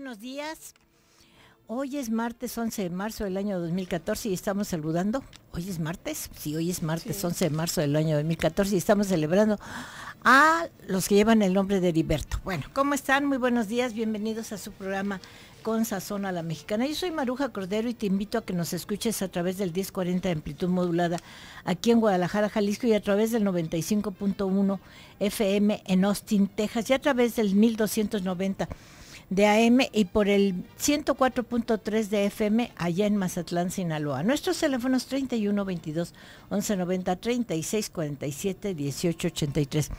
buenos días. Hoy es martes 11 de marzo del año 2014 y estamos saludando. ¿Hoy es martes? Sí, hoy es martes 11 de marzo del año 2014 y estamos celebrando a los que llevan el nombre de Heriberto. Bueno, ¿cómo están? Muy buenos días, bienvenidos a su programa con Sazón a la Mexicana. Yo soy Maruja Cordero y te invito a que nos escuches a través del 1040 de amplitud modulada aquí en Guadalajara, Jalisco y a través del 95.1 FM en Austin, Texas y a través del 1290 de AM y por el 104.3 de FM allá en Mazatlán, Sinaloa. Nuestros teléfonos 31 22 11 90 36 47 18 83.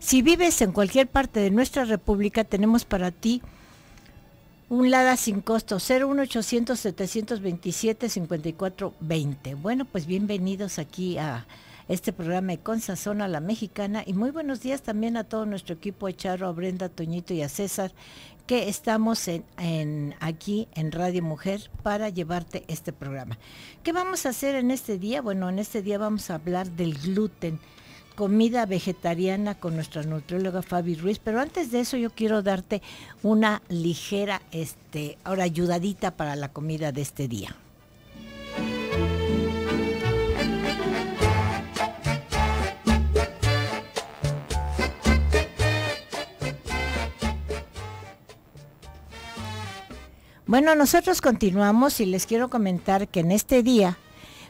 Si vives en cualquier parte de nuestra república, tenemos para ti un LADA sin costo, 800 727 20. Bueno, pues bienvenidos aquí a este programa de Con Sazón a la Mexicana y muy buenos días también a todo nuestro equipo, a Charo, a Brenda, a Toñito y a César que estamos en, aquí en Radio Mujer para llevarte este programa. ¿Qué vamos a hacer en este día? Bueno, en este día vamos a hablar del gluten, comida vegetariana con nuestra nutrióloga Fabi Ruiz, pero antes de eso yo quiero darte una ligera, este, ahora ayudadita para la comida de este día. Bueno, nosotros continuamos y les quiero comentar que en este día,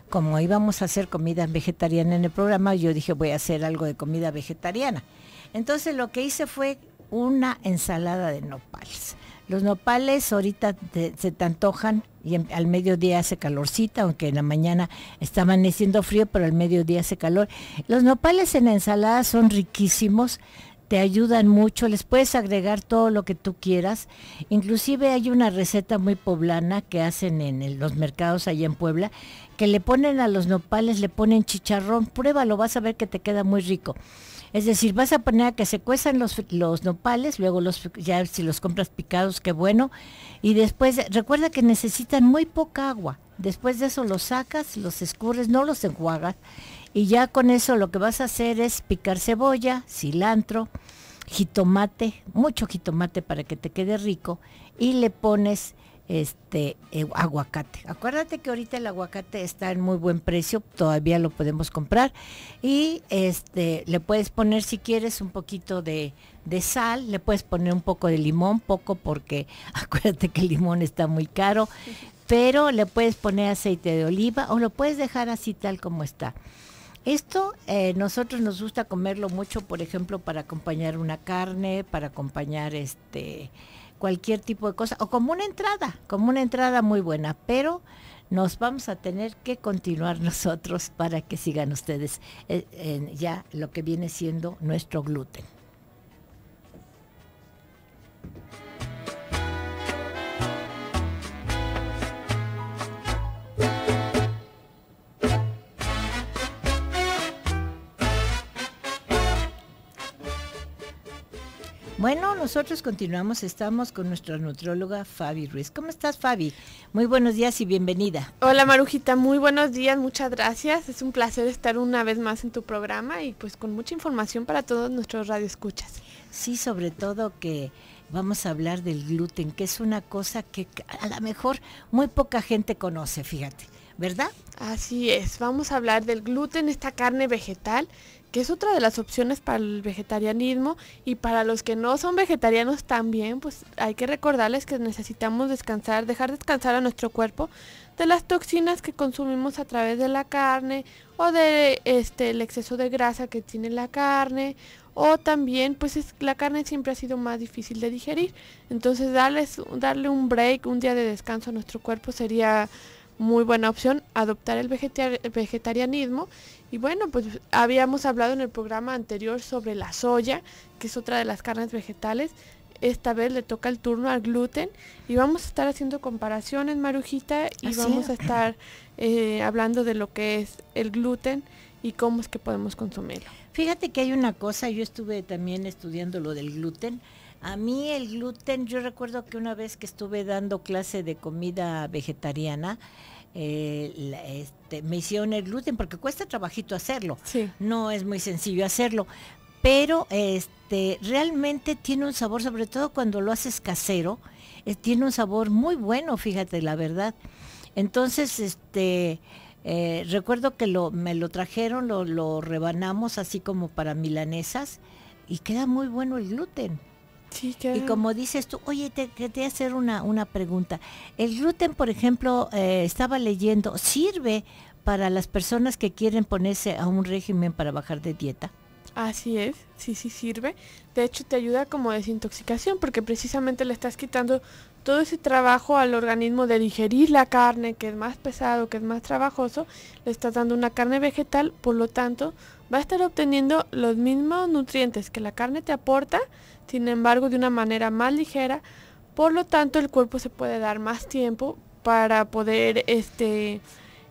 como íbamos a hacer comida vegetariana en el programa, yo dije voy a hacer algo de comida vegetariana. Entonces lo que hice fue una ensalada de nopales. Los nopales ahorita se te antojan y al mediodía hace calorcita, aunque en la mañana está amaneciendo frío, pero al mediodía hace calor. Los nopales en ensalada son riquísimos, te ayudan mucho, les puedes agregar todo lo que tú quieras. Inclusive hay una receta muy poblana que hacen en los mercados allá en Puebla, que le ponen a los nopales, le ponen chicharrón, pruébalo, vas a ver que te queda muy rico. Es decir, vas a poner a que se cuezan los, los nopales, luego los, ya si los compras picados, qué bueno. Y después, recuerda que necesitan muy poca agua. Después de eso los sacas, los escurres, no los enjuagas y ya con eso lo que vas a hacer es picar cebolla, cilantro, jitomate, mucho jitomate para que te quede rico y le pones este eh, aguacate. Acuérdate que ahorita el aguacate está en muy buen precio, todavía lo podemos comprar y este le puedes poner si quieres un poquito de sal, le puedes poner un poco de limón, poco porque acuérdate que el limón está muy caro, pero le puedes poner aceite de oliva o lo puedes dejar así tal como está. Esto eh, nosotros nos gusta comerlo mucho, por ejemplo, para acompañar una carne, para acompañar este cualquier tipo de cosa, o como una entrada, como una entrada muy buena, pero nos vamos a tener que continuar nosotros para que sigan ustedes eh, ya lo que viene siendo nuestro gluten. Bueno, nosotros continuamos, estamos con nuestra nutróloga Fabi Ruiz. ¿Cómo estás, Fabi? Muy buenos días y bienvenida. Hola, Marujita, muy buenos días, muchas gracias. Es un placer estar una vez más en tu programa y pues con mucha información para todos nuestros radioescuchas. Sí, sobre todo que vamos a hablar del gluten, que es una cosa que a lo mejor muy poca gente conoce, fíjate, ¿verdad? Así es, vamos a hablar del gluten, esta carne vegetal que es otra de las opciones para el vegetarianismo y para los que no son vegetarianos también, pues hay que recordarles que necesitamos descansar, dejar descansar a nuestro cuerpo de las toxinas que consumimos a través de la carne o de este el exceso de grasa que tiene la carne o también pues la carne siempre ha sido más difícil de digerir, entonces darles, darle un break, un día de descanso a nuestro cuerpo sería muy buena opción adoptar el vegetarianismo. Y bueno, pues habíamos hablado en el programa anterior sobre la soya, que es otra de las carnes vegetales. Esta vez le toca el turno al gluten y vamos a estar haciendo comparaciones, Marujita, y vamos a estar eh, hablando de lo que es el gluten y cómo es que podemos consumirlo. Fíjate que hay una cosa, yo estuve también estudiando lo del gluten a mí el gluten, yo recuerdo que una vez que estuve dando clase de comida vegetariana, eh, este, me hicieron el gluten porque cuesta trabajito hacerlo. No es muy sencillo hacerlo, pero este realmente tiene un sabor, sobre todo cuando lo haces casero, eh, tiene un sabor muy bueno, fíjate la verdad. Entonces, este, eh, recuerdo que me lo trajeron, lo, lo rebanamos así como para milanesas y queda muy bueno el gluten. Y como dices tú, oye, te quería hacer una, pregunta. El gluten, por ejemplo, eh, estaba leyendo, ¿sirve para las personas que quieren ponerse a un régimen para bajar de dieta? Así es, sí, sí sirve. De hecho, te ayuda como desintoxicación porque precisamente le estás quitando todo ese trabajo al organismo de digerir la carne, que es más pesado, que es más trabajoso. Le estás dando una carne vegetal, por lo tanto, va a estar obteniendo los mismos nutrientes que la carne te aporta, sin embargo de una manera más ligera, por lo tanto el cuerpo se puede dar más tiempo para poder este,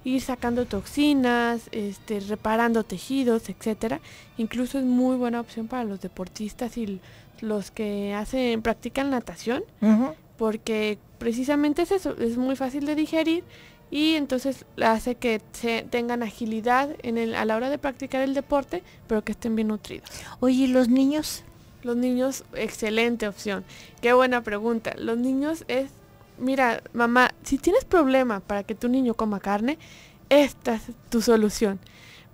ir sacando toxinas, este, reparando tejidos, etcétera. Incluso es muy buena opción para los deportistas y los que hacen, practican natación, porque precisamente es eso, es muy fácil de digerir y entonces hace que se tengan agilidad en el, a la hora de practicar el deporte, pero que estén bien nutridos. Oye, ¿y los niños? Los niños, excelente opción. Qué buena pregunta. Los niños es, mira, mamá, si tienes problema para que tu niño coma carne, esta es tu solución.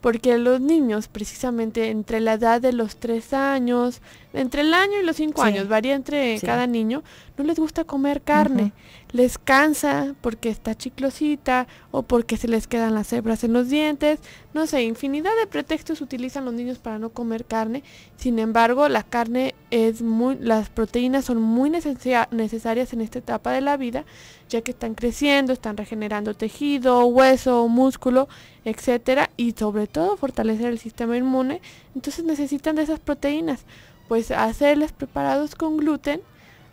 Porque los niños, precisamente entre la edad de los tres años, entre el año y los cinco años, varía entre cada niño, no les gusta comer carne les cansa porque está chiclosita o porque se les quedan las cebras en los dientes. No sé, infinidad de pretextos utilizan los niños para no comer carne. Sin embargo, la carne es muy, las proteínas son muy necesarias en esta etapa de la vida, ya que están creciendo, están regenerando tejido, hueso, músculo, etcétera, y sobre todo fortalecer el sistema inmune. Entonces necesitan de esas proteínas. Pues hacerles preparados con gluten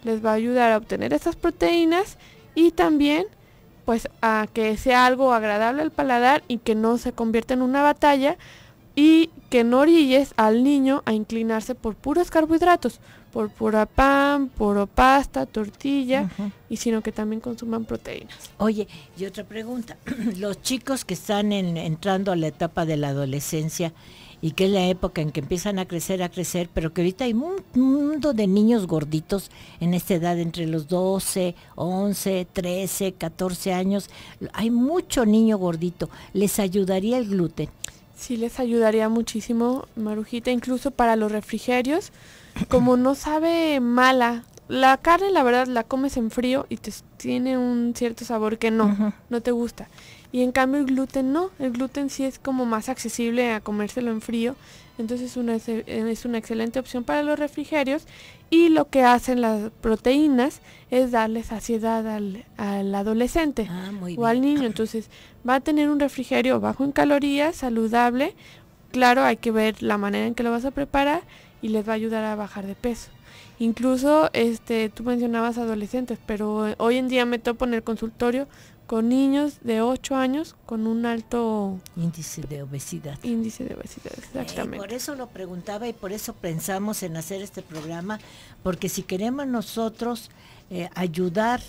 les va a ayudar a obtener esas proteínas y también pues a que sea algo agradable al paladar y que no se convierta en una batalla y que no orilles al niño a inclinarse por puros carbohidratos, por pura pan, por pasta, tortilla, y sino que también consuman proteínas. Oye, y otra pregunta, los chicos que están entrando a la etapa de la adolescencia, y que es la época en que empiezan a crecer, a crecer, pero que ahorita hay un mundo de niños gorditos en esta edad, entre los 12, 11, 13, 14 años. Hay mucho niño gordito. ¿Les ayudaría el gluten? Sí, les ayudaría muchísimo, Marujita, incluso para los refrigerios. Como no sabe mala, la carne la verdad la comes en frío y te tiene un cierto sabor que no, no te gusta. Y en cambio el gluten no, el gluten sí es como más accesible a comérselo en frío, entonces eh, es una excelente opción para los refrigerios y lo que hacen las proteínas es darle saciedad al, adolescente ah, o al niño. Entonces va a tener un refrigerio bajo en calorías, saludable. Claro, hay que ver la manera en que lo vas a preparar y les va a ayudar a bajar de peso. Incluso, este, tú mencionabas adolescentes, pero eh, hoy en día me topo en el consultorio con niños de 8 años con un alto índice de obesidad. Índice de obesidad, exactamente. Eh, por eso lo preguntaba y por eso pensamos en hacer este programa, porque si queremos nosotros eh, ayudar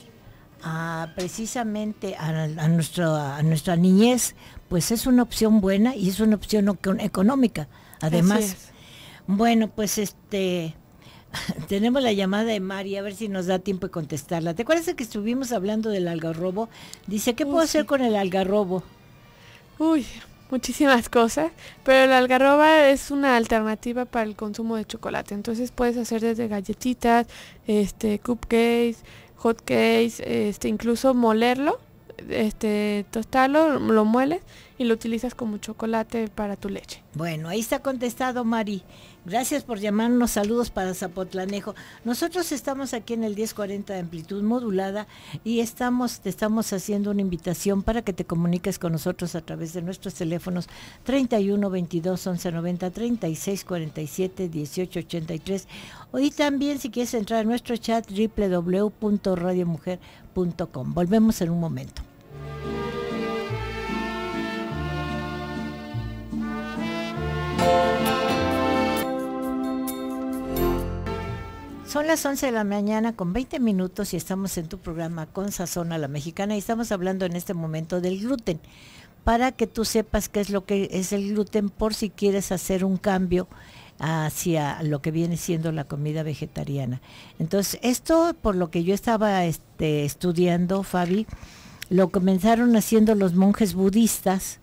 a, precisamente a, a nuestra niñez, pues es una opción buena y es una opción económica, además. Bueno, pues este tenemos la llamada de Mari, a ver si nos da tiempo de contestarla. ¿Te acuerdas que estuvimos hablando del algarrobo? Dice, ¿qué puedo hacer con el algarrobo? Uy, muchísimas cosas, pero el algarroba es una alternativa para el consumo de chocolate. Entonces puedes hacer desde galletitas, este, cupcakes, hotcakes, este, incluso molerlo, este, tostarlo, lo mueles y lo utilizas como chocolate para tu leche. Bueno, ahí está contestado Mari. Gracias por llamarnos. Saludos para Zapotlanejo. Nosotros estamos aquí en el 1040 de amplitud modulada y estamos te estamos haciendo una invitación para que te comuniques con nosotros a través de nuestros teléfonos 31 22 11 90 36 47 y también si quieres entrar a nuestro chat www.radiomujer.com. Volvemos en un momento. Son las 11 de la mañana con 20 minutos y estamos en tu programa con Sazón a la Mexicana y estamos hablando en este momento del gluten. Para que tú sepas qué es lo que es el gluten por si quieres hacer un cambio hacia lo que viene siendo la comida vegetariana. Entonces, esto por lo que yo estaba este, estudiando, Fabi, lo comenzaron haciendo los monjes budistas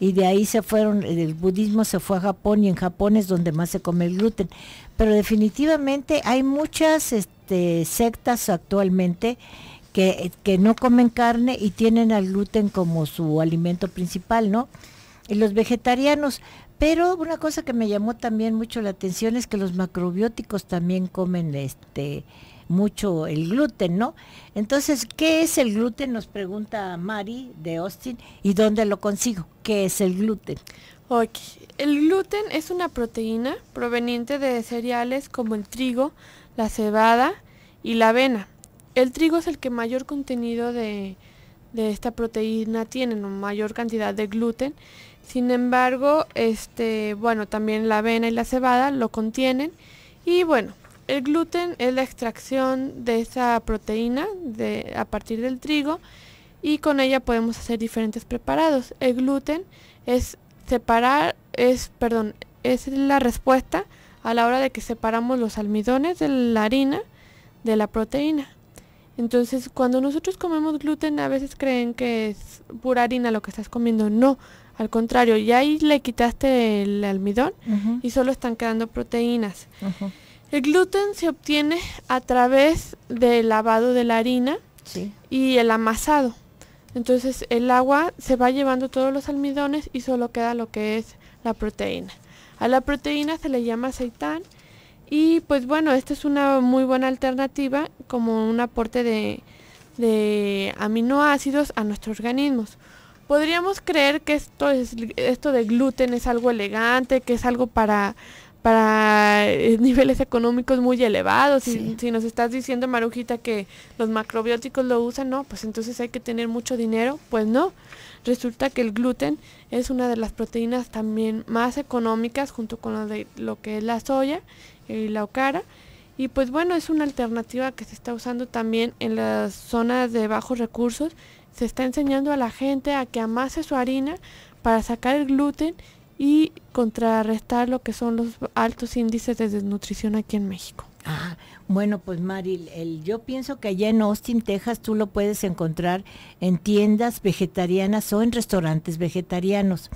y de ahí se fueron, el budismo se fue a Japón y en Japón es donde más se come el gluten. Pero definitivamente hay muchas este, sectas actualmente que, que no comen carne y tienen al gluten como su alimento principal, ¿no? Y los vegetarianos, pero una cosa que me llamó también mucho la atención es que los macrobióticos también comen este mucho el gluten, ¿no? Entonces, ¿qué es el gluten? Nos pregunta Mari de Austin. ¿Y dónde lo consigo? ¿Qué es el gluten? Ok, El gluten es una proteína proveniente de cereales como el trigo, la cebada y la avena. El trigo es el que mayor contenido de, esta proteína tiene, mayor cantidad de gluten. Sin embargo, este, bueno, también la avena y la cebada lo contienen. Y bueno, el gluten es la extracción de esa proteína a partir del trigo y con ella podemos hacer diferentes preparados. El gluten es separar, es, perdón, es la respuesta a la hora de que separamos los almidones de la harina de la proteína. Entonces, cuando nosotros comemos gluten, a veces creen que es pura harina lo que estás comiendo. No, al contrario, ya ahí le quitaste el almidón y solo están quedando proteínas. El gluten se obtiene a través del lavado de la harina y el amasado. Entonces el agua se va llevando todos los almidones y solo queda lo que es la proteína. A la proteína se le llama aceitán y pues bueno, esta es una muy buena alternativa como un aporte de, aminoácidos a nuestros organismos. Podríamos creer que esto, es, esto de gluten es algo elegante, que es algo para para eh, niveles económicos muy elevados. Si, nos estás diciendo, Marujita, que los macrobióticos lo usan, no, pues entonces hay que tener mucho dinero. Pues no. Resulta que el gluten es una de las proteínas también más económicas junto con de, lo que es la soya y la ocara. Y pues bueno, es una alternativa que se está usando también en las zonas de bajos recursos. Se está enseñando a la gente a que amase su harina para sacar el gluten y contrarrestar lo que son los altos índices de desnutrición aquí en México. Ah, bueno, pues Maril, el, yo pienso que allá en Austin, Texas, tú lo puedes encontrar en tiendas vegetarianas o en restaurantes vegetarianos.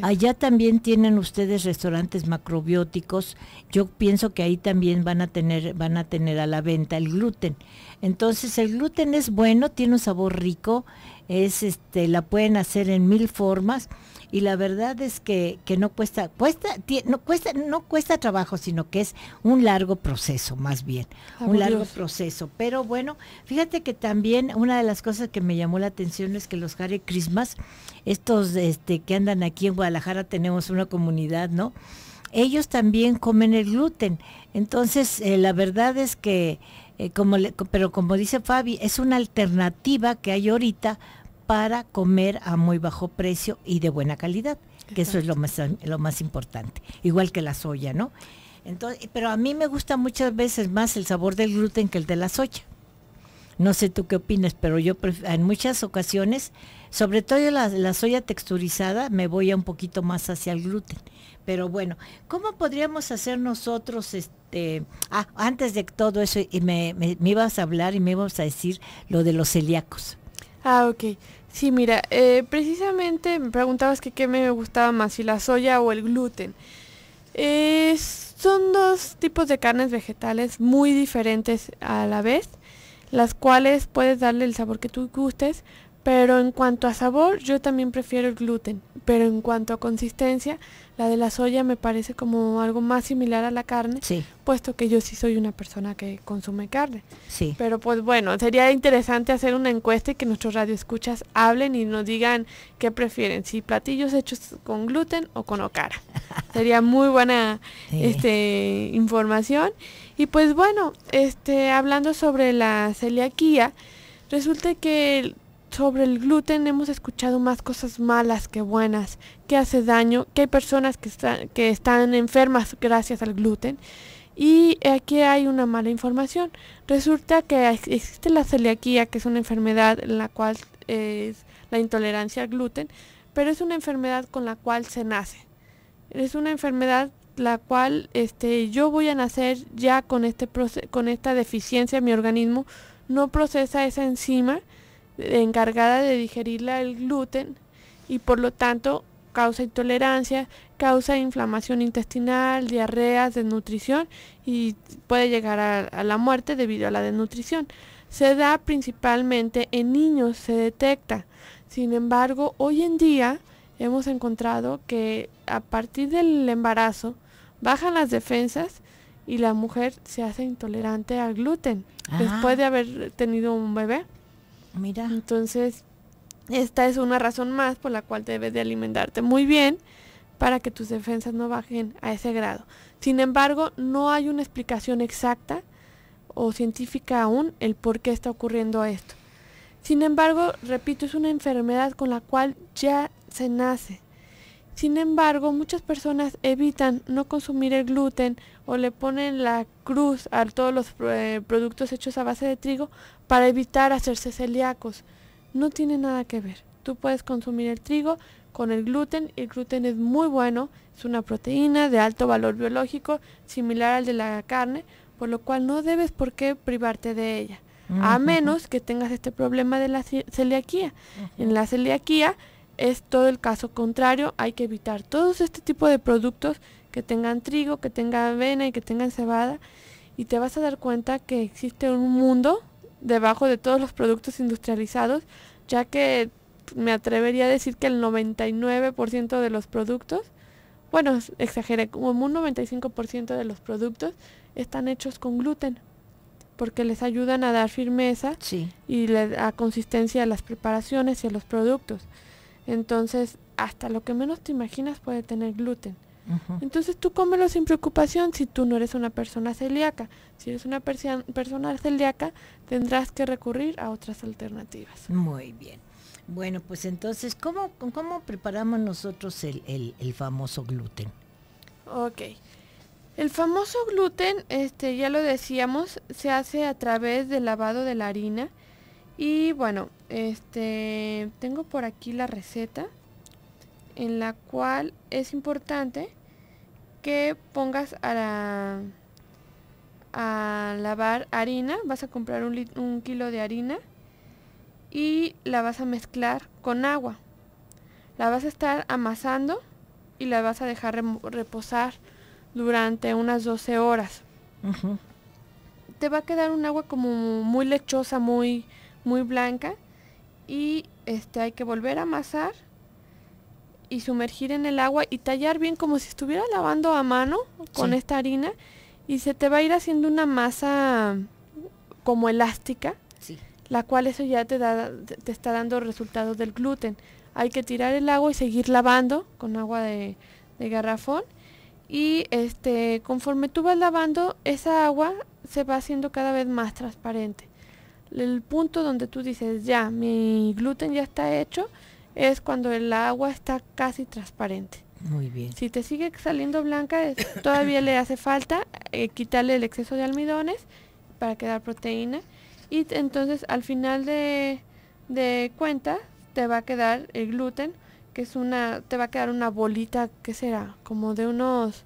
Allá también tienen ustedes restaurantes macrobióticos. Yo pienso que ahí también van a tener, van a tener a la venta el gluten. Entonces, el gluten es bueno, tiene un sabor rico, es este, la pueden hacer en mil formas y la verdad es que, no cuesta, cuesta, no cuesta, no cuesta trabajo, sino que es un largo proceso, más bien, un largo proceso. Pero bueno, fíjate que también una de las cosas que me llamó la atención es que los Hare Christmas, estos este, que andan aquí en Guadalajara, tenemos una comunidad, ¿no? Ellos también comen el gluten. Entonces, eh, la verdad es que, eh, como pero como dice Fabi, es una alternativa que hay ahorita para comer a muy bajo precio y de buena calidad, que eso es lo más, lo más importante, igual que la soya, ¿no? Entonces, pero a mí me gusta muchas veces más el sabor del gluten que el de la soya. No sé tú qué opinas, pero yo en muchas ocasiones, sobre todo la, la soya texturizada, me voy un poquito más hacia el gluten. Pero bueno, ¿cómo podríamos hacer nosotros este ah, antes de todo eso y me, me ibas a hablar y me ibas a decir lo de los celíacos? Ah, ok. Sí, mira, eh, precisamente me preguntabas que qué me gustaba más, si la soya o el gluten. son dos tipos de carnes vegetales muy diferentes a la vez, las cuales puedes darle el sabor que tú gustes, pero en cuanto a sabor, yo también prefiero el gluten. Pero en cuanto a consistencia, la de la soya me parece como algo más similar a la carne, puesto que yo sí soy una persona que consume carne. Sí. Pero pues bueno, sería interesante hacer una encuesta y que nuestros radioescuchas hablen y nos digan qué prefieren, si platillos hechos con gluten o con ocara. sería muy buena este, información. Y pues bueno, este hablando sobre la celiaquía, resulta que sobre el gluten hemos escuchado más cosas malas que buenas, que hace daño, que hay personas que, están enfermas gracias al gluten. Y aquí hay una mala información. Resulta que existe la celiaquía, que es una enfermedad en la cual es la intolerancia al gluten, pero es una enfermedad con la cual se nace. Es una enfermedad la cual este, yo voy a nacer ya con, este con esta deficiencia, mi organismo no procesa esa enzima encargada de digerir el gluten y por lo tanto causa intolerancia, causa inflamación intestinal, diarreas, desnutrición y puede llegar a, la muerte debido a la desnutrición. Se da principalmente en niños, se detecta. Sin embargo, hoy en día hemos encontrado que a partir del embarazo bajan las defensas y la mujer se hace intolerante al gluten después ah. de haber tenido un bebé. Entonces, esta es una razón más por la cual debes de alimentarte muy bien para que tus defensas no bajen a ese grado. Sin embargo, no hay una explicación exacta o científica aún el por qué está ocurriendo esto. Sin embargo, repito, es una enfermedad con la cual ya se nace. Sin embargo, muchas personas evitan no consumir el gluten o le ponen la cruz a todos los eh, productos hechos a base de trigo para evitar hacerse celíacos. No tiene nada que ver. Tú puedes consumir el trigo con el gluten. y El gluten es muy bueno, es una proteína de alto valor biológico, similar al de la carne, por lo cual no debes por qué privarte de ella, a menos que tengas este problema de la celiaquía. En la celiaquía es todo el caso contrario, hay que evitar todos este tipo de productos que tengan trigo, que tengan avena y que tengan cebada y te vas a dar cuenta que existe un mundo debajo de todos los productos industrializados, ya que me atrevería a decir que el 99% de los productos, bueno, exageré, como un 95% de los productos están hechos con gluten, porque les ayudan a dar firmeza y le, a consistencia a las preparaciones y a los productos. Entonces, hasta lo que menos te imaginas puede tener gluten. Entonces tú cómelo sin preocupación si tú no eres una persona celíaca. Si eres una persona celíaca, tendrás que recurrir a otras alternativas. Muy bien. Bueno, pues entonces, ¿cómo, preparamos nosotros el, famoso gluten? Ok. El famoso gluten, este, ya lo decíamos, se hace a través del lavado de la harina y bueno, este tengo por aquí la receta en la cual es importante que pongas a, lavar harina. Vas a comprar un, kilo de harina y la vas a mezclar con agua. La vas a estar amasando y la vas a dejar reposar durante unas 12 horas. Te va a quedar un agua como muy lechosa, muy muy blanca y este hay que volver a amasar y sumergir en el agua y tallar bien como si estuviera lavando a mano con esta harina y se te va a ir haciendo una masa como elástica, la cual eso ya te, da, te está dando resultados del gluten. Hay que tirar el agua y seguir lavando con agua de, de garrafón y este conforme tú vas lavando esa agua se va haciendo cada vez más transparente el punto donde tú dices, ya, mi gluten ya está hecho, es cuando el agua está casi transparente. Muy bien. Si te sigue saliendo blanca, todavía le hace falta eh, quitarle el exceso de almidones para quedar proteína. Y entonces al final de, de cuenta te va a quedar el gluten, que es una, te va a quedar una bolita, ¿qué será? Como de unos...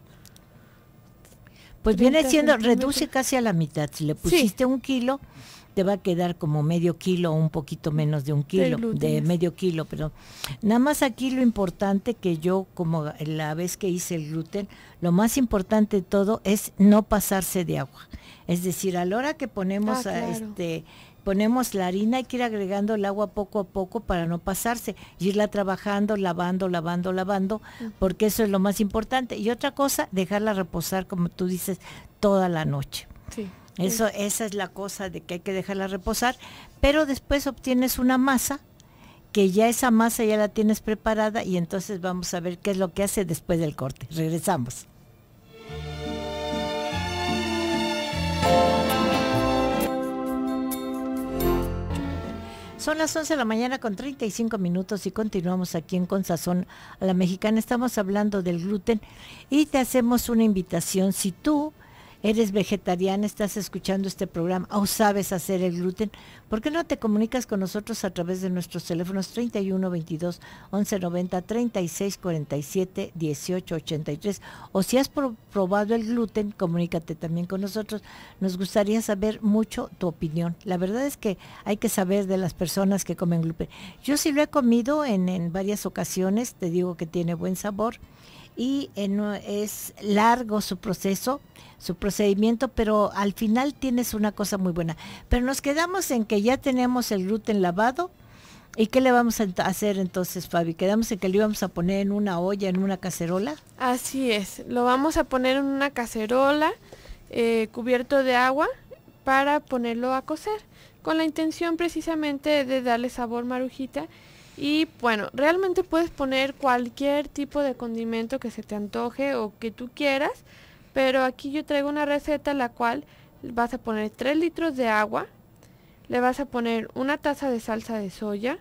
Pues viene siendo, reduce casi a la mitad. Si le pusiste un kilo, te va a quedar como medio kilo o un poquito menos de un kilo, de, medio kilo, pero nada más aquí lo importante que yo, como la vez que hice el gluten, lo más importante de todo es no pasarse de agua. Es decir, a la hora que ponemos ah, este ponemos la harina, hay que ir agregando el agua poco a poco para no pasarse, irla trabajando, lavando, lavando, lavando, porque eso es lo más importante. Y otra cosa, dejarla reposar, como tú dices, toda la noche. Eso, esa es la cosa de que hay que dejarla reposar, pero después obtienes una masa que ya esa masa ya la tienes preparada y entonces vamos a ver qué es lo que hace después del corte. Regresamos. Son las 11 de la mañana con 35 minutos y continuamos aquí en Con Sazón a la Mexicana. Estamos hablando del gluten y te hacemos una invitación. Si tú eres vegetariana, estás escuchando este programa o sabes hacer el gluten, ¿por qué no te comunicas con nosotros a través de nuestros teléfonos 31 22 11 90 36 47 18 83? O si has probado el gluten, comunícate también con nosotros. Nos gustaría saber mucho tu opinión. La verdad es que hay que saber de las personas que comen gluten. Yo sí lo he comido en, en varias ocasiones, te digo que tiene buen sabor y eh, es largo su proceso, su procedimiento, pero al final tienes una cosa muy buena. Pero nos quedamos en que ya tenemos el gluten lavado. ¿Y qué le vamos a hacer entonces, Fabi? Quedamos en que lo íbamos a poner en una olla, en una cacerola. Así es, lo vamos a poner en una cacerola eh, cubierto de agua para ponerlo a cocer, con la intención precisamente de darle sabor marujita y bueno, realmente puedes poner cualquier tipo de condimento que se te antoje o que tú quieras, pero aquí yo traigo una receta la cual vas a poner 3 litros de agua, le vas a poner una taza de salsa de soya,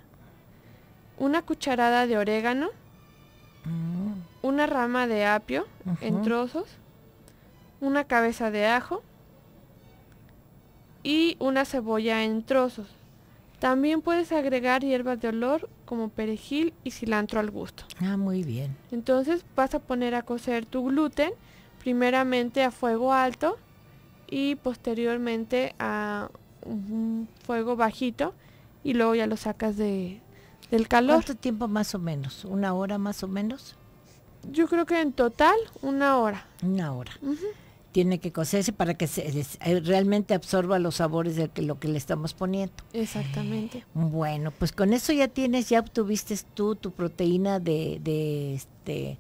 una cucharada de orégano, mm. una rama de apio en trozos, una cabeza de ajo y una cebolla en trozos. También puedes agregar hierbas de olor como perejil y cilantro al gusto. Ah, muy bien. Entonces vas a poner a cocer tu gluten, primeramente a fuego alto y posteriormente a un fuego bajito y luego ya lo sacas de, del calor. ¿Cuánto tiempo más o menos? ¿Una hora más o menos? Yo creo que en total una hora. Una hora tiene que cocerse para que se, eh, realmente absorba los sabores de lo que le estamos poniendo. Exactamente. Bueno, pues con eso ya tienes, ya obtuviste tú tu proteína de, este,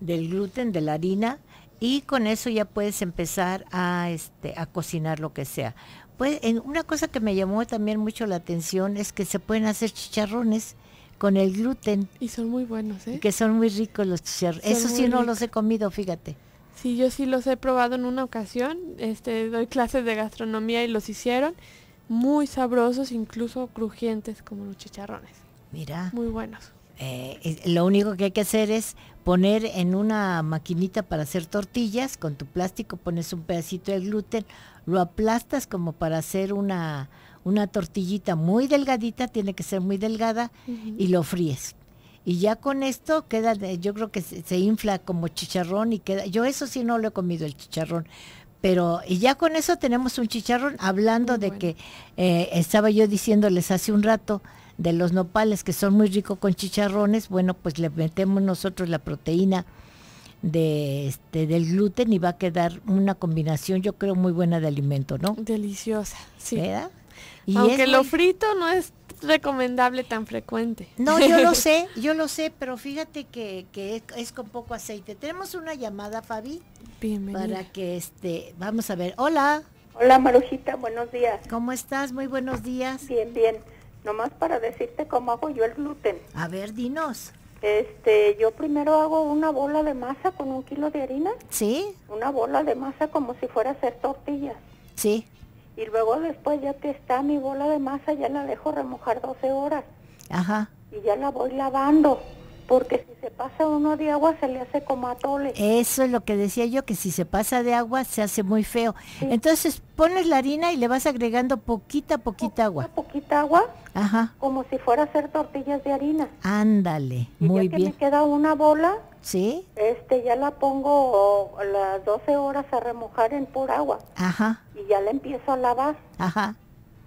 del gluten, de la harina, y con eso ya puedes empezar a, este, a cocinar lo que sea. Pues, en, una cosa que me llamó también mucho la atención es que se pueden hacer chicharrones con el gluten. Y son muy buenos, ¿eh? Que son muy ricos los chicharrones. eso sí no los he comido, fíjate. Sí, yo sí los he probado en una ocasión. Este, doy clases de gastronomía y los hicieron muy sabrosos, incluso crujientes como los chicharrones. Mira. Muy buenos. Eh, lo único que hay que hacer es poner en una maquinita para hacer tortillas, con tu plástico pones un pedacito de gluten, lo aplastas como para hacer una, una tortillita muy delgadita, tiene que ser muy delgada, y lo fríes y ya con esto queda, yo creo que se, infla como chicharrón y queda, yo eso sí no lo he comido el chicharrón, pero y ya con eso tenemos un chicharrón, hablando de que eh, estaba yo diciéndoles hace un rato de los nopales que son muy ricos con chicharrones, bueno, pues le metemos nosotros la proteína de este del gluten y va a quedar una combinación yo creo muy buena de alimento, ¿no? Deliciosa, sí. ¿Verdad? Y Aunque lo frito no es recomendable tan frecuente. No, yo lo sé, yo lo sé, pero fíjate que, es, con poco aceite. Tenemos una llamada, Fabi. Para que este, vamos a ver. Hola. Hola, Marujita, buenos días. ¿Cómo estás? Muy buenos días. Bien, bien. Nomás para decirte cómo hago yo el gluten. A ver, dinos. Este, yo primero hago una bola de masa con un kilo de harina. Sí. Una bola de masa como si fuera a hacer tortillas. Sí y luego después ya que está mi bola de masa, ya la dejo remojar 12 horas. Ajá. Y ya la voy lavando porque si se pasa uno de agua se le hace como atole. Eso es lo que decía yo, que si se pasa de agua se hace muy feo. Entonces pones la harina y le vas agregando poquita, poquita agua. Poquita agua, Ajá. como si fuera a hacer tortillas de harina. Ándale, y muy ya que me queda una bola, ¿Sí? Este, ya la pongo las 12 horas a remojar en pura agua. Ajá. Y ya la empiezo a lavar. Ajá.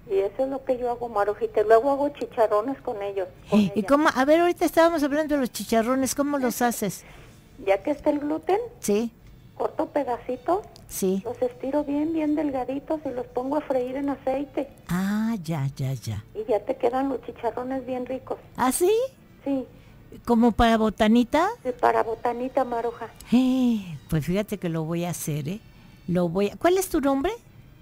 Y eso es lo que yo hago, Marojita. Luego hago chicharrones con ellos. ¿Y cómo? A ver, ahorita estábamos hablando de los chicharrones. ¿Cómo los haces? Ya que está el gluten. Sí. Corto pedacitos. Sí. Los estiro bien, bien delgaditos y los pongo a freír en aceite. Ah, ya, ya, ya. Y ya te quedan los chicharrones bien ricos. ¿Ah, sí? Sí. ¿Como para botanita? para botanita, Maroja. Eh, pues fíjate que lo voy a hacer, ¿eh? Lo voy a... ¿Cuál es tu nombre?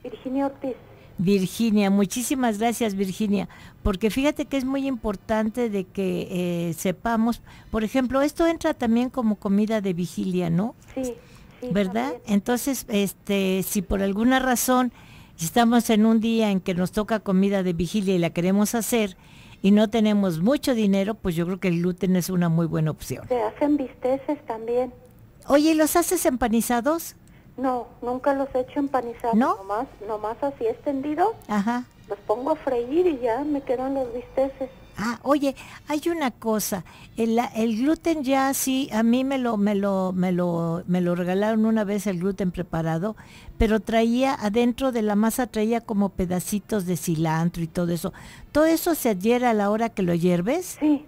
Virginia Ortiz. Virginia, muchísimas gracias Virginia, porque fíjate que es muy importante de que eh, sepamos, por ejemplo, esto entra también como comida de vigilia, ¿no? Sí. ¿Verdad? Entonces, este, si por alguna razón estamos en un día en que nos toca comida de vigilia y la queremos hacer y no tenemos mucho dinero, pues yo creo que el gluten es una muy buena opción. Se hacen bisteces también. Oye, ¿y los haces empanizados? No, nunca los he hecho empanizados, ¿No? nomás, nomás así extendido. Ajá. Los pongo a freír y ya me quedan los visteces. Ah, oye, hay una cosa, el, gluten ya sí, a mí me lo, me lo, me lo, me lo regalaron una vez el gluten preparado, pero traía adentro de la masa traía como pedacitos de cilantro y todo eso. ¿Todo eso se adhiera a la hora que lo hierves? Sí,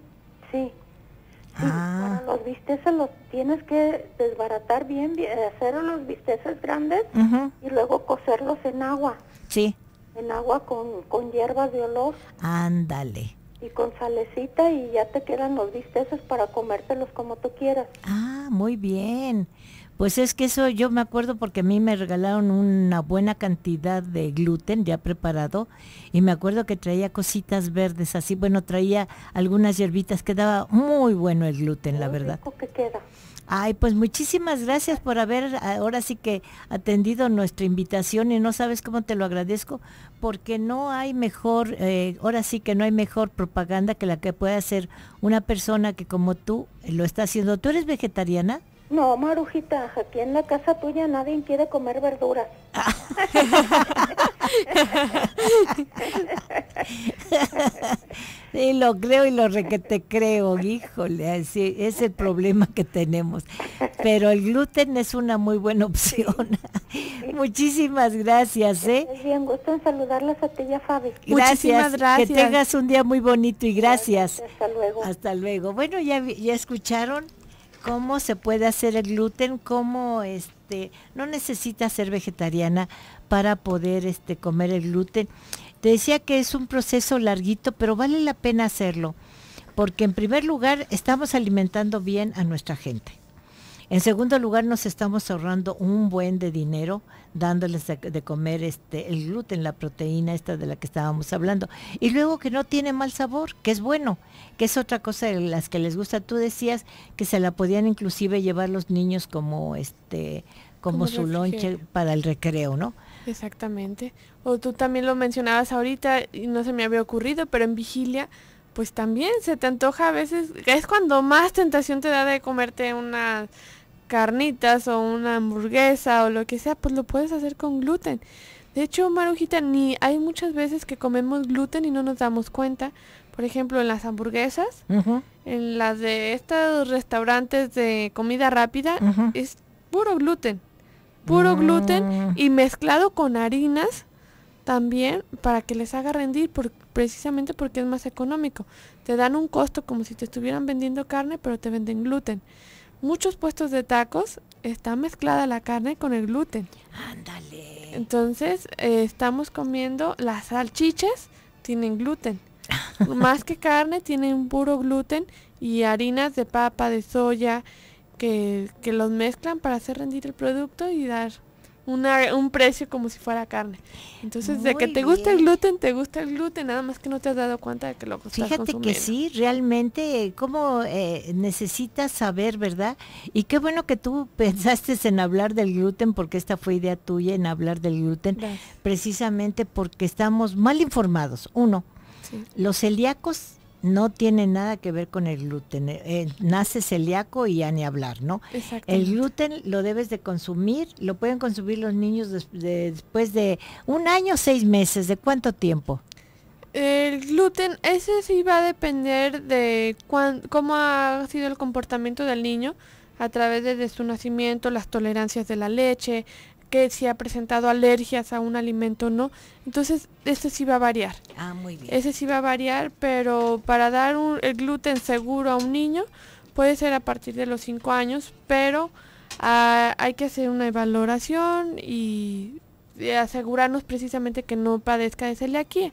sí. Ah. los bisteces los tienes que desbaratar bien, eh, hacer los bisteces grandes y luego cocerlos en agua. Sí. En agua con, con hierbas de olor. Ándale. Y con salecita y ya te quedan los bisteces para comértelos como tú quieras. Ah, muy bien. Pues es que eso yo me acuerdo porque a mí me regalaron una buena cantidad de gluten ya preparado y me acuerdo que traía cositas verdes así, bueno, traía algunas hierbitas, quedaba muy bueno el gluten, la verdad. Que queda. Ay, pues muchísimas gracias por haber ahora sí que atendido nuestra invitación y no sabes cómo te lo agradezco porque no hay mejor, eh, ahora sí que no hay mejor propaganda que la que puede hacer una persona que como tú lo está haciendo. ¿Tú eres vegetariana? No, Marujita, aquí en la casa tuya nadie quiere comer verduras. sí, lo creo y lo requete creo, híjole, así es el problema que tenemos. Pero el gluten es una muy buena opción. Muchísimas gracias, ¿eh? Es bien, gusto en saludarlas a ti Fabi. Gracias, gracias, Que tengas un día muy bonito y gracias. hasta luego. Hasta luego. Bueno, ya, ya escucharon cómo se puede hacer el gluten, cómo este, no necesita ser vegetariana para poder este, comer el gluten. Te decía que es un proceso larguito, pero vale la pena hacerlo, porque en primer lugar estamos alimentando bien a nuestra gente. En segundo lugar, nos estamos ahorrando un buen de dinero dándoles de, comer este el gluten, la proteína esta de la que estábamos hablando. Y luego que no tiene mal sabor, que es bueno, que es otra cosa de las que les gusta. Tú decías que se la podían inclusive llevar los niños como este como su lonche para el recreo, ¿no? Exactamente. O tú también lo mencionabas ahorita y no se me había ocurrido, pero en vigilia pues también se te antoja a veces, es cuando más tentación te da de comerte unas carnitas o una hamburguesa o lo que sea, pues lo puedes hacer con gluten. De hecho, Marujita, ni hay muchas veces que comemos gluten y no nos damos cuenta. Por ejemplo, en las hamburguesas, en las de estos restaurantes de comida rápida, es puro gluten. Puro mm. gluten y mezclado con harinas también para que les haga rendir, porque precisamente porque es más económico. Te dan un costo como si te estuvieran vendiendo carne, pero te venden gluten. Muchos puestos de tacos está mezclada la carne con el gluten. Ándale. Entonces, eh, estamos comiendo las salchichas, tienen gluten. más que carne, tienen puro gluten y harinas de papa, de soya, que, que los mezclan para hacer rendir el producto y dar un precio como si fuera carne. Entonces, de que te gusta el gluten, te gusta el gluten, nada más que no te has dado cuenta de que lo Fíjate que sí, realmente, como eh, necesitas saber, ¿verdad? Y qué bueno que tú pensaste en hablar del gluten, porque esta fue idea tuya en hablar del gluten, precisamente porque estamos mal informados. Uno, los celíacos no tiene nada que ver con el gluten. Eh, eh, nace celíaco y ya ni hablar, ¿no? El gluten lo debes de consumir, lo pueden consumir los niños después de un año, seis meses, ¿de cuánto tiempo? El gluten, ese sí va a depender de cómo ha sido el comportamiento del niño a través de su nacimiento, las tolerancias de la leche, que si ha presentado alergias a un alimento o no. Entonces, este sí va a variar. Ah, muy bien. Ese sí va a variar, pero para dar el gluten seguro a un niño puede ser a partir de los 5 años, pero ah, hay que hacer una valoración y asegurarnos precisamente que no padezca de celiaquía,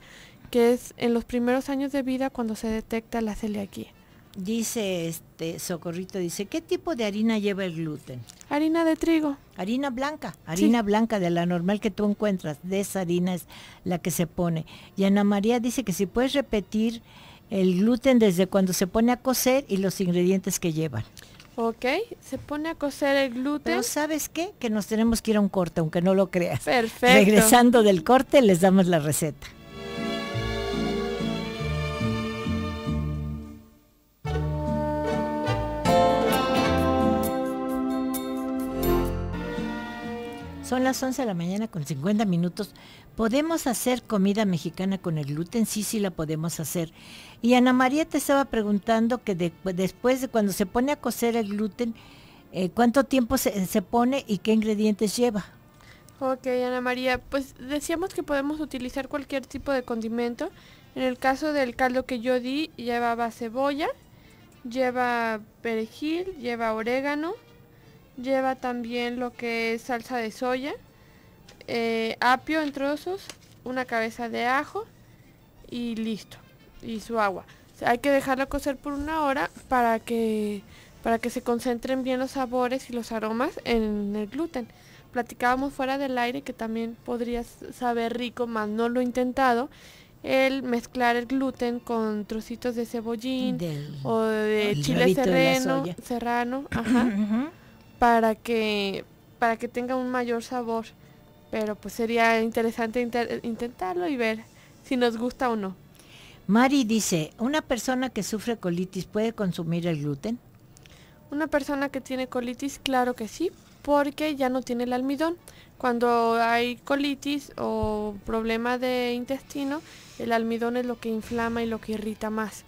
que es en los primeros años de vida cuando se detecta la celiaquía. Dice este Socorrito, dice, ¿qué tipo de harina lleva el gluten? Harina de trigo. Harina blanca, harina blanca de la normal que tú encuentras, de esa harina es la que se pone. Y Ana María dice que si puedes repetir el gluten desde cuando se pone a cocer y los ingredientes que llevan. Ok, se pone a cocer el gluten. Pero ¿sabes qué? Que nos tenemos que ir a un corte, aunque no lo creas. Perfecto. Regresando del corte, les damos la receta. Son las 11 de la mañana con 50 minutos. ¿Podemos hacer comida mexicana con el gluten? Sí, sí la podemos hacer. Y Ana María te estaba preguntando que después de cuando se pone a cocer el gluten, eh, ¿cuánto tiempo se, se pone y qué ingredientes lleva? Ok, Ana María, pues decíamos que podemos utilizar cualquier tipo de condimento. En el caso del caldo que yo di, llevaba cebolla, lleva perejil, lleva orégano, Lleva también lo que es salsa de soya, eh, apio en trozos, una cabeza de ajo y listo. Y su agua. hay que dejarlo cocer por una hora para que, para que se concentren bien los sabores y los aromas en el gluten. Platicábamos fuera del aire que también podría saber rico, más no lo he intentado el mezclar el gluten con trocitos de cebollín o de chile serrano, serrano ajá, para que, para que tenga un mayor sabor. Pero pues sería interesante intentarlo y ver si nos gusta o no. Mari dice, ¿una persona que sufre colitis puede consumir el gluten? Una persona que tiene colitis, claro que sí, porque ya no tiene el almidón. Cuando hay colitis o problema de intestino, el almidón es lo que inflama y lo que irrita más.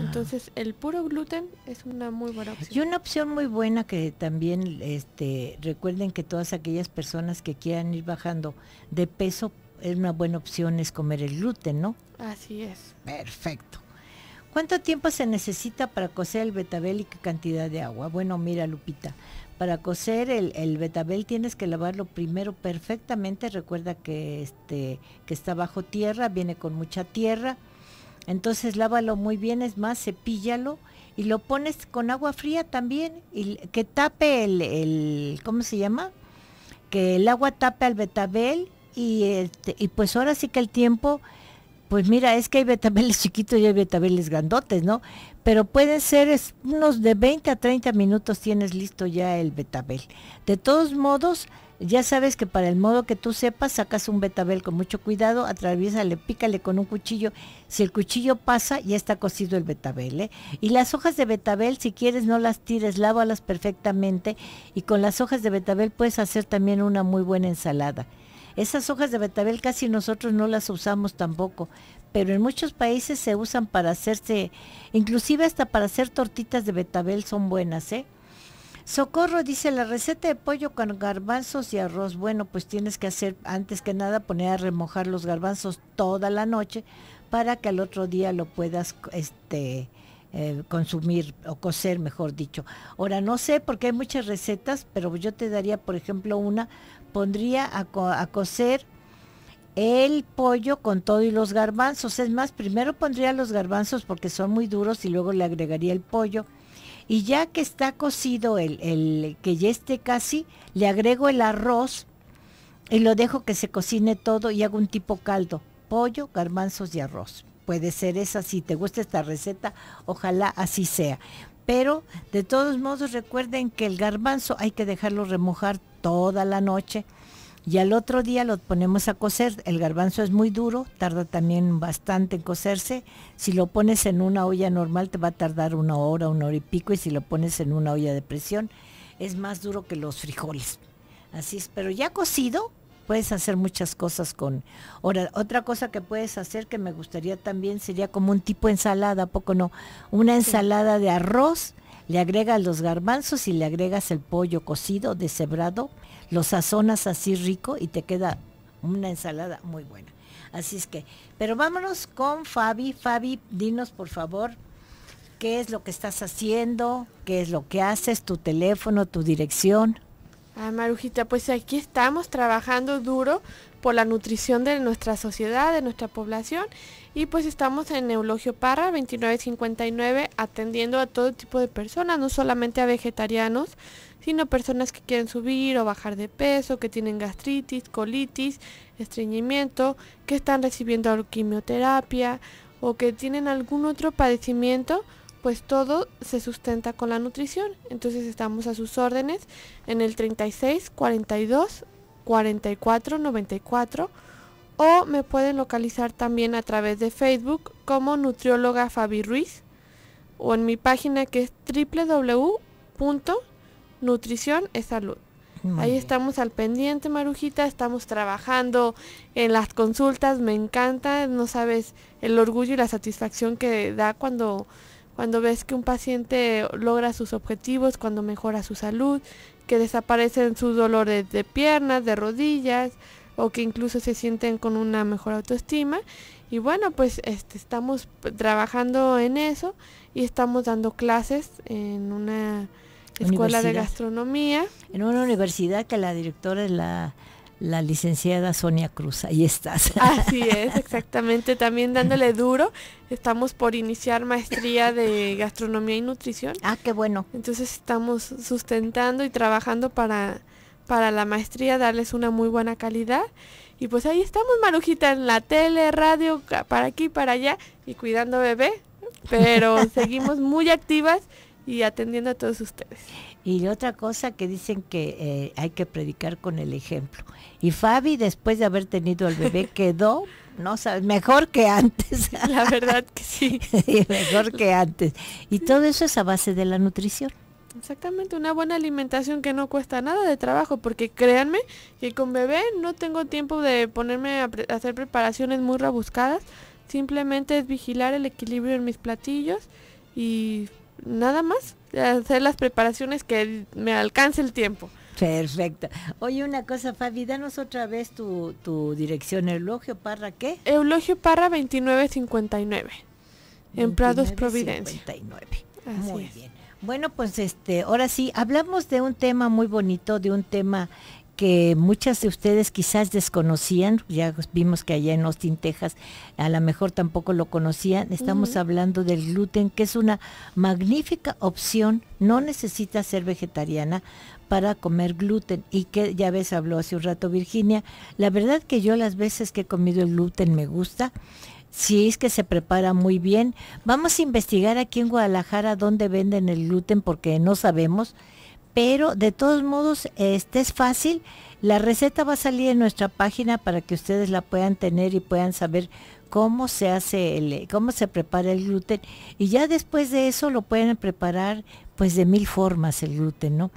Entonces, el puro gluten es una muy buena opción. Y una opción muy buena que también este, recuerden que todas aquellas personas que quieran ir bajando de peso, es una buena opción es comer el gluten, ¿no? Así es. Perfecto. ¿Cuánto tiempo se necesita para cocer el betabel y qué cantidad de agua? Bueno, mira, Lupita, para cocer el, el, betabel tienes que lavarlo primero perfectamente. Recuerda que este que está bajo tierra, viene con mucha tierra entonces lávalo muy bien, es más, cepíllalo y lo pones con agua fría también y que tape el, ¿cómo se llama? Que el agua tape al betabel y, este, y pues ahora sí que el tiempo, pues mira, es que hay betabeles chiquitos y hay betabeles grandotes, ¿no? Pero pueden ser unos de 20 a 30 minutos tienes listo ya el betabel. De todos modos, ya sabes que para el modo que tú sepas, sacas un betabel con mucho cuidado, atraviésale, pícale con un cuchillo. Si el cuchillo pasa, ya está cocido el betabel. ¿eh? Y las hojas de betabel, si quieres, no las tires, lávalas perfectamente. Y con las hojas de betabel puedes hacer también una muy buena ensalada. Esas hojas de betabel casi nosotros no las usamos tampoco, pero en muchos países se usan para hacerse, inclusive hasta para hacer tortitas de betabel son buenas, ¿eh? Socorro dice la receta de pollo con garbanzos y arroz. Bueno, pues tienes que hacer antes que nada poner a remojar los garbanzos toda la noche para que al otro día lo puedas este eh, consumir o cocer, mejor dicho. Ahora no sé porque hay muchas recetas, pero yo te daría, por ejemplo, una pondría a, a cocer el pollo con todo y los garbanzos. Es más, primero pondría los garbanzos porque son muy duros y luego le agregaría el pollo y ya que está cocido el, el que ya esté casi, le agrego el arroz y lo dejo que se cocine todo y hago un tipo caldo, pollo, garbanzos y arroz. Puede ser esa, si te gusta esta receta, ojalá así sea. Pero de todos modos recuerden que el garbanzo hay que dejarlo remojar toda la noche y al otro día lo ponemos a cocer. El garbanzo es muy duro, tarda también bastante en cocerse. Si lo pones en una olla normal te va a tardar una hora, una hora y pico y si lo pones en una olla de presión es más duro que los frijoles. Así es, pero ya cocido puedes hacer muchas cosas con... Ahora, otra cosa que puedes hacer que me gustaría también sería como un tipo ensalada, poco no? Una ensalada de arroz le agregas los garbanzos y le agregas el pollo cocido, deshebrado, lo sazonas así rico y te queda una ensalada muy buena. Así es que, pero vámonos con Fabi. Fabi, dinos por favor qué es lo que estás haciendo, qué es lo que haces, tu teléfono, tu dirección. Ah, Marujita, pues aquí estamos trabajando duro por la nutrición de nuestra sociedad, de nuestra población. Y pues estamos en Eulogio Parra 2959 atendiendo a todo tipo de personas, no solamente a vegetarianos, sino personas que quieren subir o bajar de peso, que tienen gastritis, colitis, estreñimiento, que están recibiendo quimioterapia o que tienen algún otro padecimiento pues todo se sustenta con la nutrición. Entonces estamos a sus órdenes en el 3642. 4494 o me pueden localizar también a través de Facebook como nutrióloga Fabi Ruiz o en mi página que es salud Ahí estamos al pendiente, Marujita, estamos trabajando en las consultas, me encanta, no sabes el orgullo y la satisfacción que da cuando cuando ves que un paciente logra sus objetivos, cuando mejora su salud, que desaparecen sus dolores de piernas, de rodillas, o que incluso se sienten con una mejor autoestima. Y bueno, pues este, estamos trabajando en eso y estamos dando clases en una escuela de gastronomía. En una universidad que la directora es la la licenciada Sonia Cruz. Ahí estás. Así es, exactamente. También dándole duro. Estamos por iniciar maestría de gastronomía y nutrición. Ah, qué bueno. Entonces estamos sustentando y trabajando para, para la maestría, darles una muy buena calidad. Y pues ahí estamos, Marujita, en la tele, radio, para aquí, para allá y cuidando bebé. Pero seguimos muy activas y atendiendo a todos ustedes. Y otra cosa que dicen que eh, hay que predicar con el ejemplo. Y Fabi, después de haber tenido al bebé, quedó, no sabes, mejor que antes. La verdad que sí. mejor que antes. Y todo eso es a base de la nutrición. Exactamente, una buena alimentación que no cuesta nada de trabajo, porque créanme que con bebé no tengo tiempo de ponerme a hacer preparaciones muy rebuscadas, simplemente es vigilar el equilibrio en mis platillos y nada más, hacer las preparaciones que me alcance el tiempo. Perfecto. Oye, una cosa, Fabi, danos otra vez tu, tu dirección, Eulogio Parra, ¿qué? Eulogio Parra 2959, en Prados, Providencia. Muy bien. Bueno, pues este, ahora sí, hablamos de un tema muy bonito, de un tema que muchas de ustedes quizás desconocían, ya vimos que allá en Austin, Texas, a lo mejor tampoco lo conocían, estamos hablando del gluten, que es una magnífica opción, no necesita ser vegetariana para comer gluten y que ya ves habló hace un rato Virginia, la verdad que yo las veces que he comido el gluten me gusta, si es que se prepara muy bien. Vamos a investigar aquí en Guadalajara dónde venden el gluten porque no sabemos pero de todos modos, este es fácil. La receta va a salir en nuestra página para que ustedes la puedan tener y puedan saber cómo se hace el, eh, cómo se prepara el gluten y ya después de eso lo pueden preparar pues de mil formas el gluten, ¿no?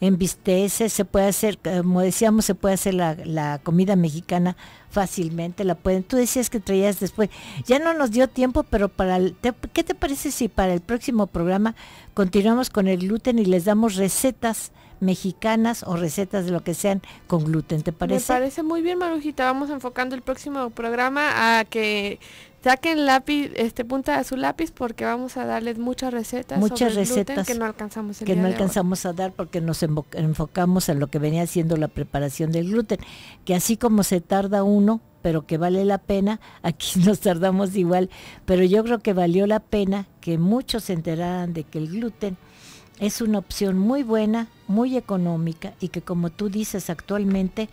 En bisteces se puede hacer, eh, como decíamos, se puede hacer la, comida mexicana fácilmente, la pueden. Tú decías que traías después, ya no nos dio tiempo, pero para el, ¿qué te parece si para el próximo programa continuamos con el gluten y les damos recetas mexicanas o recetas de lo que sean con gluten, ¿te parece? Me parece muy bien, Marujita. Vamos enfocando el próximo programa a que saquen lápiz, este punta de su lápiz porque vamos a darles muchas recetas, muchas recetas que no alcanzamos que no alcanzamos a dar porque nos enfocamos en lo que venía siendo la preparación del gluten, que así como se tarda uno pero que vale la pena, aquí nos tardamos igual, pero yo creo que valió la pena que muchos se enteraran de que el gluten es una opción muy buena, muy económica y que como tú dices actualmente,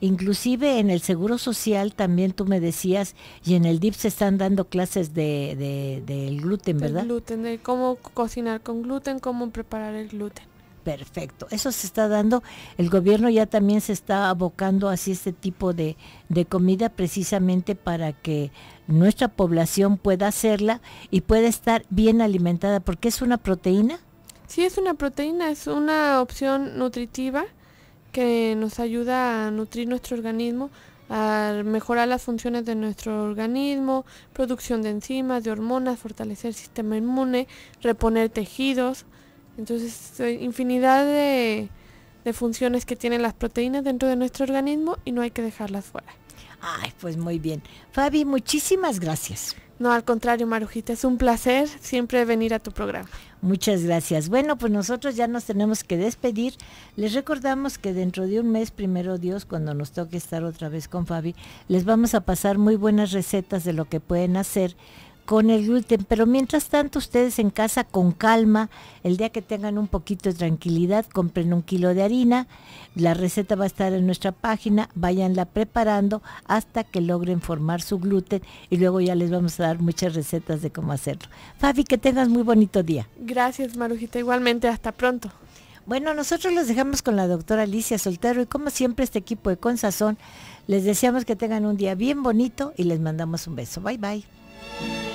inclusive en el Seguro Social también tú me decías y en el DIP se están dando clases de, gluten, ¿verdad? Del gluten, de cómo cocinar con gluten, cómo preparar el gluten. Perfecto, eso se está dando. El gobierno ya también se está abocando así este tipo de, de comida precisamente para que nuestra población pueda hacerla y pueda estar bien alimentada, porque es una proteína Sí, es una proteína, es una opción nutritiva que nos ayuda a nutrir nuestro organismo, a mejorar las funciones de nuestro organismo, producción de enzimas, de hormonas, fortalecer el sistema inmune, reponer tejidos. Entonces, infinidad de funciones que tienen las proteínas dentro de nuestro organismo y no hay que dejarlas fuera. Ay, pues muy bien. Fabi, muchísimas gracias. No, al contrario, Marujita, es un placer siempre venir a tu programa. Muchas gracias. Bueno, pues nosotros ya nos tenemos que despedir. Les recordamos que dentro de un mes, primero Dios, cuando nos toque estar otra vez con Fabi, les vamos a pasar muy buenas recetas de lo que pueden hacer con el gluten. Pero mientras tanto, ustedes en casa con calma, el día que tengan un poquito de tranquilidad, compren un kilo de harina. La receta va a estar en nuestra página, váyanla preparando hasta que logren formar su gluten y luego ya les vamos a dar muchas recetas de cómo hacerlo. Fabi, que tengas muy bonito día. Gracias, Marujita. Igualmente, hasta pronto. Bueno, nosotros los dejamos con la doctora Alicia Soltero y como siempre este equipo de Consazón, les deseamos que tengan un día bien bonito y les mandamos un beso. Bye bye.